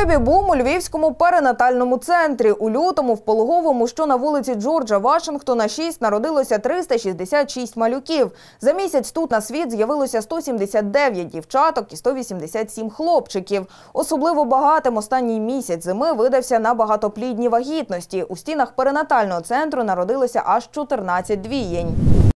Бебі-бум у Львівському перинатальному центрі. У лютому, в пологовому, що на вулиці Джорджа Вашингтона, 6, народилося 366 малюків. За місяць тут на світ з'явилося 179 дівчаток і 187 хлопчиків. Особливо багатим останній місяць зими видався на багатоплідні вагітності. У стінах перинатального центру народилося аж 14 двієнь.